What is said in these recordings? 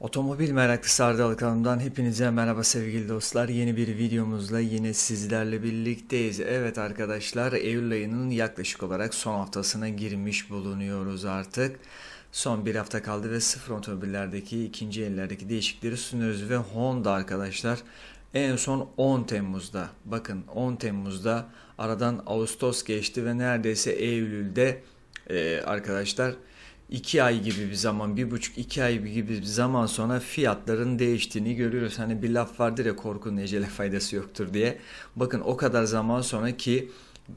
Otomobil meraklısı Arda Alkan'dan hepinize merhaba sevgili dostlar. Yeni bir videomuzla yine sizlerle birlikteyiz. Evet arkadaşlar Eylül ayının yaklaşık olarak son haftasına girmiş bulunuyoruz artık. Son bir hafta kaldı ve sıfır otomobillerdeki ikinci ellerdeki değişikleri sunuyoruz ve Honda arkadaşlar en son 10 Temmuz'da bakın 10 Temmuz'da aradan Ağustos geçti ve neredeyse Eylül'de e, arkadaşlar 2 ay gibi bir zaman, bir buçuk iki ay gibi bir zaman sonra fiyatların değiştiğini görüyoruz. Hani bir laf vardır ya korkunun ecele faydası yoktur diye. Bakın o kadar zaman sonra ki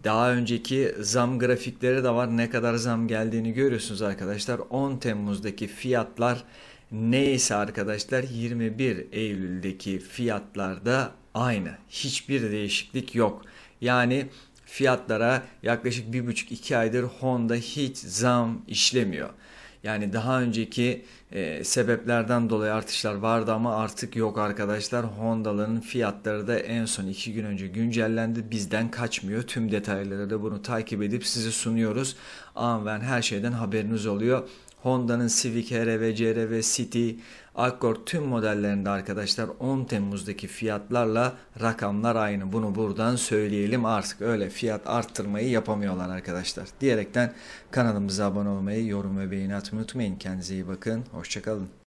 daha önceki zam grafikleri de var. Ne kadar zam geldiğini görüyorsunuz arkadaşlar. 10 Temmuz'daki fiyatlar neyse arkadaşlar 21 Eylül'deki fiyatlar da aynı. Hiçbir değişiklik yok. Yani fiyatlara yaklaşık 1,5-2 aydır Honda hiç zam işlemiyor. Yani daha önceki e, sebeplerden dolayı artışlar vardı ama artık yok arkadaşlar. Honda'ların fiyatları da en son 2 gün önce güncellendi. Bizden kaçmıyor. Tüm detayları da bunu takip edip size sunuyoruz. Anven her şeyden haberiniz oluyor. Honda'nın Civic HR-V, CR-V, City, Accord tüm modellerinde arkadaşlar 10 Temmuz'daki fiyatlarla rakamlar aynı. Bunu buradan söyleyelim artık öyle fiyat arttırmayı yapamıyorlar arkadaşlar. Diyerekten kanalımıza abone olmayı, yorum ve beğeni atmayı unutmayın. Kendinize iyi bakın. Hoşçakalın.